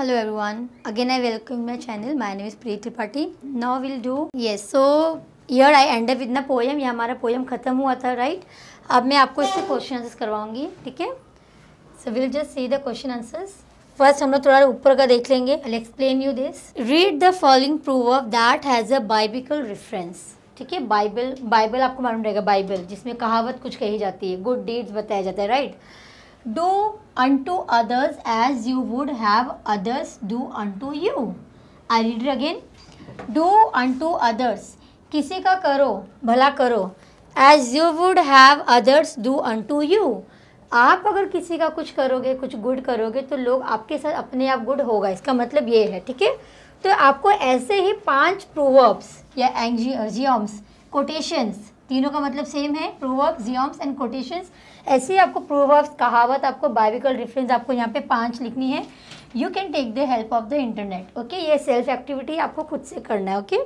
hello everyone again i welcome my channel my name is preeti tripathi now we'll do yes so here i end up with na poem ye hamara poem khatam hua tha right ab main aapko इससे question answers करवाऊंगी ठीक है so will just see the question answers first हम लोग थोड़ा ऊपर का देख लेंगे I explain you this read the following prove that has a biblical reference ठीक है बाइबल बाइबल आपको मालूम रहेगा बाइबल जिसमें कहावत कुछ कही जाती है गुड डीड्स बताया जाता है right right? do unto others as you would have others do unto you. I read it again. Do unto others. किसी का करो भला करो as you would have others do unto to you आप अगर किसी का कुछ करोगे कुछ गुड करोगे तो लोग आपके साथ अपने आप गुड होगा इसका मतलब ये है ठीक है तो आपको ऐसे ही पांच प्रोवर्ब्स या एंजियम्स कोटेशंस तीनों का मतलब सेम है प्रोवर्ब जियॉम्स एंड कोटेशंस ऐसे ही आपको प्रोवर्ब कहावत आपको बाइबिकल रेफरेंस आपको यहाँ पे पांच लिखनी है you can take the help of the internet okay ये सेल्फ एक्टिविटी आपको खुद से करना है okay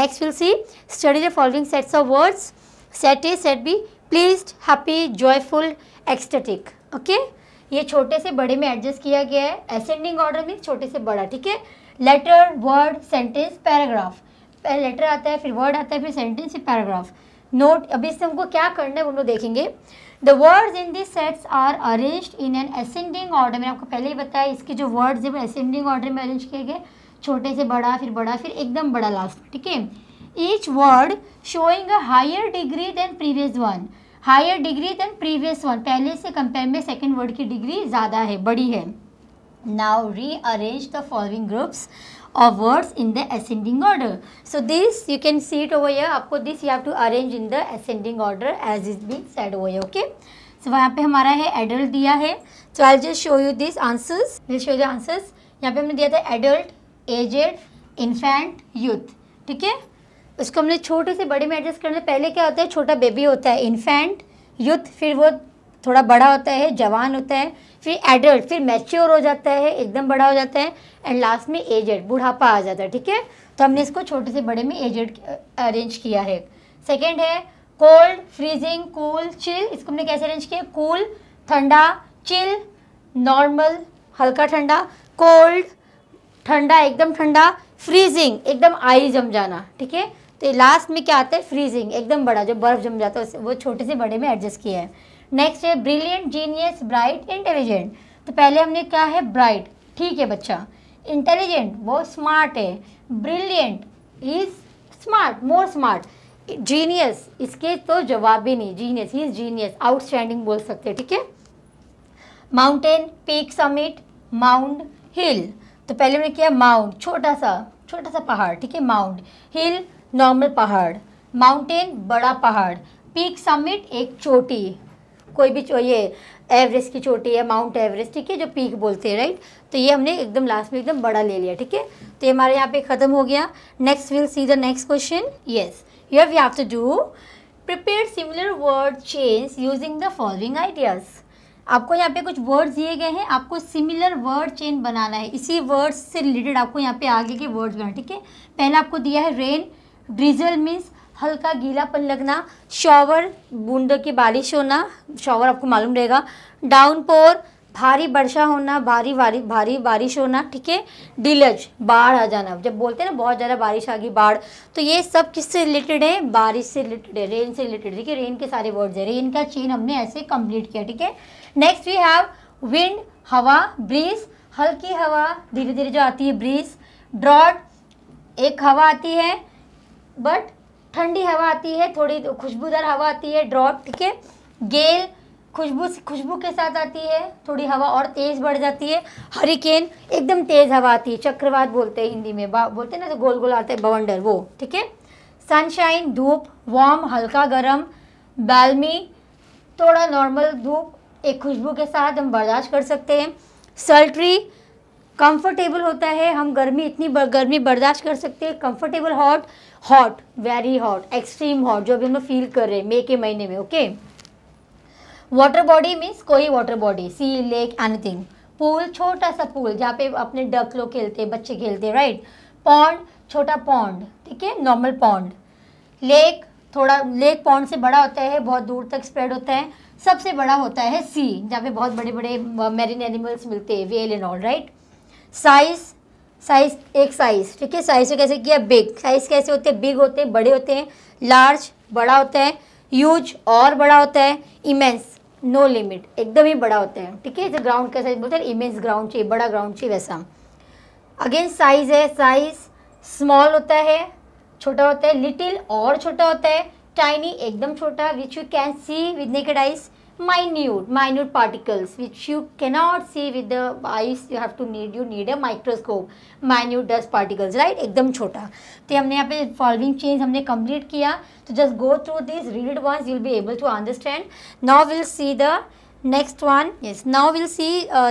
next will see study the following sets of words set A set B please happy joyful ecstatic okay ये छोटे से बड़े में एडजस्ट किया गया है असेंडिंग ऑर्डर में छोटे से बड़ा ठीक है letter word sentence paragraph letter आता है फिर वर्ड आता है फिर सेंटेंस फिर पैराग्राफ नोट अभी इससे हमको क्या करना है वो लोग देखेंगे the words in this sets are arranged in an ascending order मैंने आपको पहले ही बताया इसके जो वर्ड्स हैं वो असेंडिंग ऑर्डर में अरेंज किए गए छोटे से बड़ा फिर बड़ा फिर एकदम बड़ा लास्ट ठीक है each word showing a higher degree than previous one higher degree than previous one पहले से कंपेयर में सेकेंड वर्ड की डिग्री ज़्यादा है बड़ी है now rearrange the following groups of words in the ascending order. So this you can see it over here. aapko this you have to arrange in the ascending order as is been said over here. Okay. So वहाँ pe hamara hai adult diya hai So I'll just show you this answers. I'll show you the answers. yahan pe humne diya tha adult, aged, infant, youth. theek hai उसको हमने छोटे से बड़े में adjust करना पहले क्या होता है छोटा बेबी होता है इन्फेंट यूथ फिर वो थोड़ा बड़ा होता है जवान होता है फिर एडल्ट फिर मैच्योर हो जाता है एकदम बड़ा हो जाता है एंड लास्ट में एजेड बुढ़ापा आ जाता है ठीक है तो हमने इसको छोटे से बड़े में एजेड अरेंज किया है सेकेंड है कोल्ड फ्रीजिंग कूल चिल इसको हमने कैसे अरेंज किया कूल ठंडा चिल नॉर्मल हल्का ठंडा कोल्ड ठंडा एकदम ठंडा फ्रीजिंग एकदम आई जम जाना ठीक है तो लास्ट में क्या आता है फ्रीजिंग एकदम बड़ा जो बर्फ़ जम जाता है वो छोटे से बड़े में एडजस्ट किया है नेक्स्ट है ब्रिलियंट जीनियस ब्राइट इंटेलिजेंट तो पहले हमने क्या है ब्राइट ठीक है बच्चा इंटेलिजेंट वो स्मार्ट है brilliant is smart more smart genius इसके तो जवाब ही नहीं जीनियस इज जीनियस आउटस्टैंडिंग बोल सकते हैं ठीक है mountain peak summit mount hill तो पहले हमने किया माउंट छोटा सा छोटा सा पहाड़ ठीक है माउंट हिल नॉर्मल पहाड़ माउंटेन बड़ा पहाड़ पीक समिट एक चोटी कोई भी ये एवरेस्ट की चोटी है माउंट एवरेस्ट ठीक है जो पीक बोलते हैं राइट तो ये हमने एकदम लास्ट में एकदम बड़ा ले लिया ठीक है तो ये हमारे यहाँ पे ख़त्म हो गया next will see the next question yes you have have to do prepare similar word change using the following ideas आपको यहाँ पे कुछ वर्ड्स दिए गए हैं आपको सिमिलर वर्ड चेन बनाना है इसी वर्ड्स से रिलेटेड आपको यहाँ पे आगे के वर्ड्स बनाना ठीक है पहला आपको दिया है रेन ड्रिजल मीन्स हल्का गीलापन लगना शॉवर बूंद की बारिश होना शॉवर आपको मालूम रहेगा डाउनपोर भारी वर्षा होना भारी भारी भारी बारिश होना ठीक है डिलज बाढ़ आ जाना जब बोलते हैं ना बहुत ज़्यादा बारिश आ गई बाढ़ तो ये सब किससे रिलेटेड है बारिश से रिलेटेड है रेन से रिलेटेड ठीक है रेन के सारे वर्ड्स है रेन का चेन हमने ऐसे कंप्लीट किया ठीक है नेक्स्ट वी हैव विंड हवा ब्रीज हल्की हवा धीरे धीरे जो आती है ब्रीज ड्रॉट एक हवा आती है बट ठंडी हवा आती है थोड़ी खुशबूदार हवा आती है ड्रॉप ठीक है गेल खुशबू खुशबू के साथ आती है थोड़ी हवा और तेज़ बढ़ जाती है हरिकेन एकदम तेज़ हवा आती है चक्रवात बोलते हैं हिंदी में बोलते हैं ना तो गोल गोल आते हैं बवंडर वो ठीक है सनशाइन धूप वार्म हल्का गर्म बालमी थोड़ा नॉर्मल धूप एक खुशबू के साथ हम बर्दाश्त कर सकते हैं सल्ट्री कंफर्टेबल होता है हम गर्मी इतनी बर, गर्मी बर्दाश्त कर सकते हैं comfortable hot hot very hot extreme hot जो भी हम फील कर रहे हैं मे के महीने में ओके वाटर बॉडी मीन्स कोई water body sea lake anything pool छोटा सा पूल जहाँ पे अपने डक लोग खेलते हैं बच्चे खेलते हैं राइट पौंड छोटा पौंड ठीक है नॉर्मल पौंड लेक थोड़ा लेक पौंड से बड़ा होता है बहुत दूर तक स्प्रेड होता है सबसे बड़ा होता है सी जहाँ पे बहुत बड़े बड़े मेरीन एनिमल्स मिलते हैं whale and all right size size एक साइज ठीक है साइज को कैसे किया बिग साइज कैसे होते हैं बिग होते हैं बड़े होते हैं लार्ज बड़ा होता है यूज और बड़ा होता है इमेंस नो लिमिट एकदम ही बड़ा होता है ठीक है जो ग्राउंड का साइज बोलते हैं इमेंस ग्राउंड चाहिए बड़ा ग्राउंड चाहिए वैसा अगेन साइज है साइज स्मॉल होता है छोटा होता है लिटिल और छोटा होता है टाइनी एकदम छोटा which you can see with naked eyes minute minute particles which you cannot see with the eyes you have to need you need a microscope minute dust particles right एकदम छोटा तो हमने यहाँ पे फॉलोइंग चेंज हमने complete किया तो just go through this read it once you will be able to understand now will see the next one yes now will see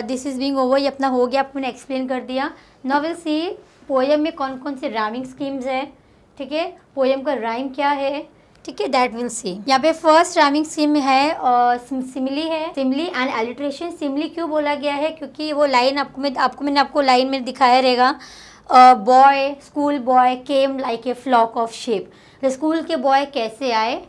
this is being over ये अपना हो गया आपको मैंने एक्सप्लेन कर दिया नाउ विल सी पोएम में कौन कौन से राइमिंग स्कीम्स है ठीक है पोएम का राइम क्या है ठीक है दैट विल सी यहाँ पे फर्स्ट राइमिंग सिम है और सिमली है सिमली एंड एलिट्रेशन सिमली क्यों बोला गया है क्योंकि वो लाइन आपको मैं आपको मैंने आपको लाइन में दिखाया रहेगा boy school boy came like a flock of sheep school के बॉय कैसे आए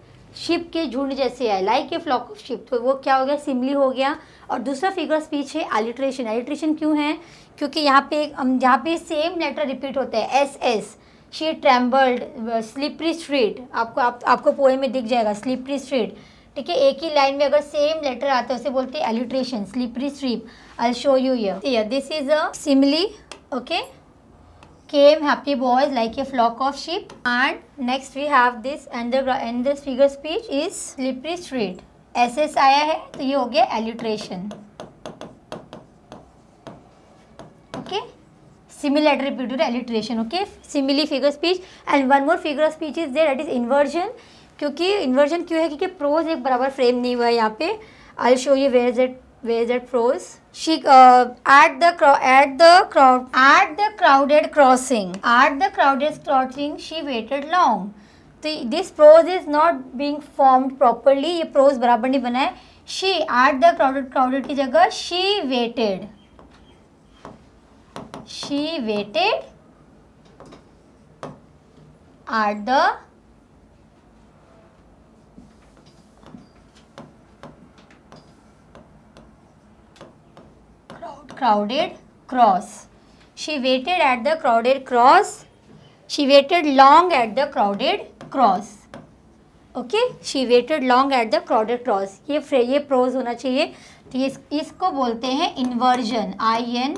शिप के झुंड जैसे आए like a flock of sheep तो वो क्या हो गया सिमली हो गया और दूसरा फिगर स्पीच है एलिट्रेशन एलिट्रेशन क्यों है क्योंकि यहाँ पे यहाँ पे सेम लेटर रिपीट होता है S S she trembled slippery street आपको आप, आपको पोए में दिख जाएगा स्लिपरी स्ट्रीट ठीक है एक ही लाइन में अगर सेम लेटर आता है उसे बोलते हैं alliteration slippery street I show you ये this is a simile okay came happy boys like a flock of sheep and next we have this and and this figure speech is slippery street S S आया है तो ये हो गया alliteration simile attribute और alliteration okay simile figure speech and one more figure speech is there at is inversion क्योंकि inversion क्यों है क्योंकि प्रोज एक बराबर फ्रेम नहीं हुआ है यहाँ पे I show you where that where that prose she at the at the at the crowded crossing at the crowded crossing she waited long तो this prose is not being formed properly ये prose बराबर नहीं बनाए she at the crowded crowded की जगह she waited she waited at the crowded cross she waited at the crowded cross she waited long at the crowded cross okay she waited long at the crowded cross ये फ्रे ये pros होना चाहिए तो ये इसको बोलते हैं inversion I N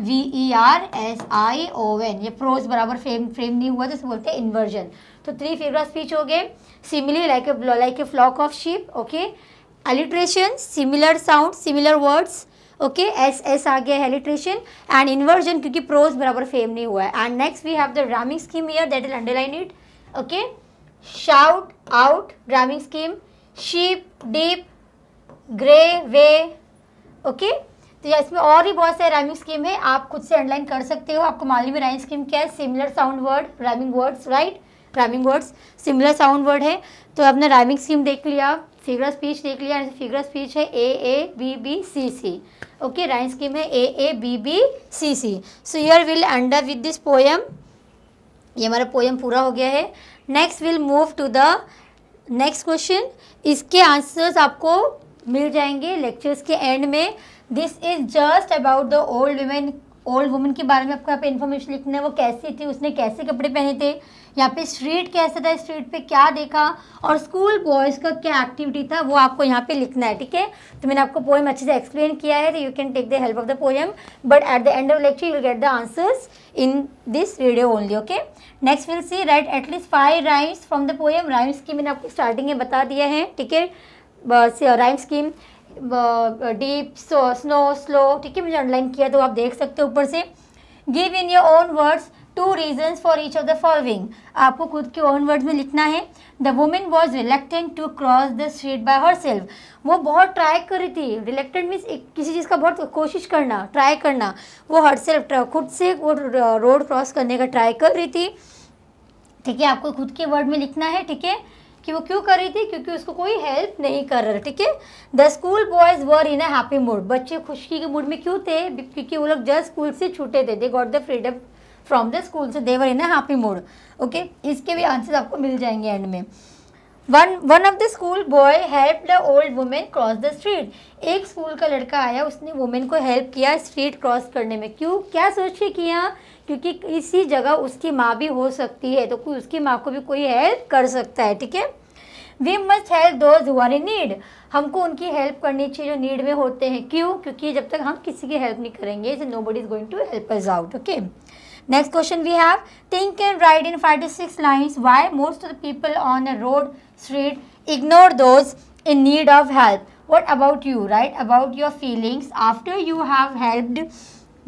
V E R S I O N ये प्रोज बराबर फ्रेम फ्रेम नहीं हुआ तो इसमें बोलते हैं इन्वर्जन तो थ्री फेवरा स्पीच हो गए simile like a like a flock of sheep okay alliteration similar sound similar words okay S S आ गया हेलिट्रेशन एंड इन्वर्जन क्योंकि प्रोज बराबर फेम नहीं हुआ है and next we have the rhyming scheme here that I'll underline it okay shout out rhyming scheme sheep deep grey way okay तो इसमें और भी बहुत सारे राइमिंग स्कीम है आप खुद से अंडरलाइन कर सकते हो आपको मालूम है राइमिंग स्कीम क्या है similar sound word rhyming words right rhyming words similar sound word है तो आपने राइमिंग स्कीम देख लिया फिगर स्पीच देख लिया फिगर स्पीच है A A B B C C okay rhyme scheme है A A B B C C so here will end with this poem ये हमारा पोएम पूरा हो गया है next will move to the next question इसके answers आपको मिल जाएंगे लेक्चर्स के एंड में this is just about the old women old women के बारे में आपको यहाँ पे इन्फॉर्मेशन लिखना है वो कैसी थी उसने कैसे कपड़े पहने थे यहाँ पे स्ट्रीट कैसा था स्ट्रीट पे क्या देखा और स्कूल बॉयज़ का क्या एक्टिविटी था वो आपको यहाँ पे लिखना है ठीक है तो मैंने आपको पोएम अच्छे से एक्सप्लेन किया है तो you can take the help of the poem but at the end of lecture you get the answers in this video only okay next will see write at least five rhymes from the poem rhymes की मैंने आपको starting में बता दिया है ठीक है rhyme scheme deep snow slow ठीक है मुझे अंडरलाइन किया तो आप देख सकते हो ऊपर से give in your own words two reasons for each of the following आपको खुद के ओन वर्ड्स में लिखना है the women was reluctant to cross the street by herself वो बहुत ट्राई कर रही थी रिलेक्टेड मीन्स किसी चीज़ का बहुत कोशिश करना ट्राई करना वो हर सेल्फ खुद से वो रोड क्रॉस करने का ट्राई कर रही थी ठीक है आपको खुद के वर्ड में लिखना है ठीक है कि वो क्यों कर रही थी क्योंकि उसको कोई हेल्प नहीं कर रहा ठीक है the school boys were in a happy mood बच्चे खुशी के मूड में क्यों थे क्योंकि वो लोग जस्ट स्कूल से छूटे थे they got the freedom from the school से they were in a happy mood okay इसके भी आंसर आपको मिल जाएंगे एंड में one one of the school boy help the old women cross the street एक स्कूल का लड़का आया उसने वुमेन को हेल्प किया स्ट्रीट क्रॉस करने में क्यों क्या सोच के किया क्योंकि इसी जगह उसकी माँ भी हो सकती है तो उसकी माँ को भी कोई हेल्प कर सकता है ठीक है we must help those who are in need हमको उनकी हेल्प करनी चाहिए जो नीड में होते हैं क्यों क्योंकि जब तक हम किसी की हेल्प नहीं करेंगे nobody is going to help us out okay Next question we have think and write in 5 to 6 lines why most of the people on the road street ignore those in need of help. What about you? Write about your feelings after you have helped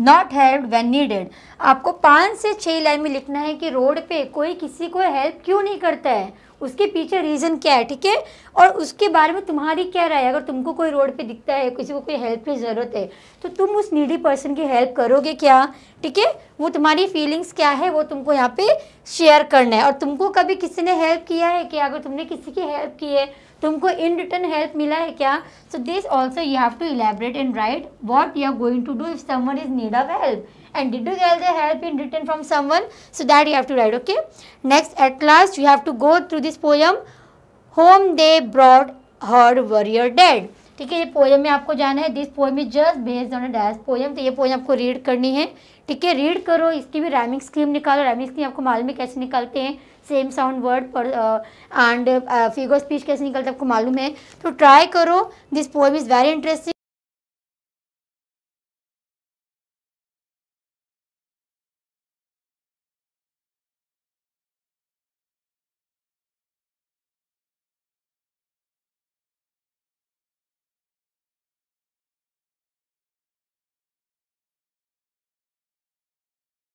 not help when needed आपको पाँच से छः line में लिखना है कि road पे कोई किसी को हेल्प क्यों नहीं करता है उसके पीछे रीज़न क्या है ठीक है और उसके बारे में तुम्हारी क्या राय अगर तुमको कोई रोड पे दिखता है किसी को कोई हेल्प की ज़रूरत है तो तुम उस नीडी पर्सन की हेल्प करोगे क्या ठीक है वो तुम्हारी फीलिंग्स क्या है वो तुमको यहाँ पे शेयर करना है और तुमको कभी किसी ने हेल्प किया है क्या अगर तुमने किसी की हेल्प की है तुमको इन रिटर्न हेल्प मिला है क्या so this also you have to elaborate and write what you are going to do if someone is need of help and did you get the help in written from someone so that you have to write okay next at last you have to go through this poem home they brought her warrior dead ठीक है ये poem में आपको जाना है this poem is just based on a dash poem तो ये poem आपको रीड करनी है ठीक है रीड करो इसकी भी रैमिंग स्कीम निकालो रैमिंग स्कीम आपको मालूम है कैसे निकालते हैं सेम साउंड वर्ड पर एंड फिगर स्पीच कैसे निकलता है आपको मालूम है तो ट्राई करो this poem is very interesting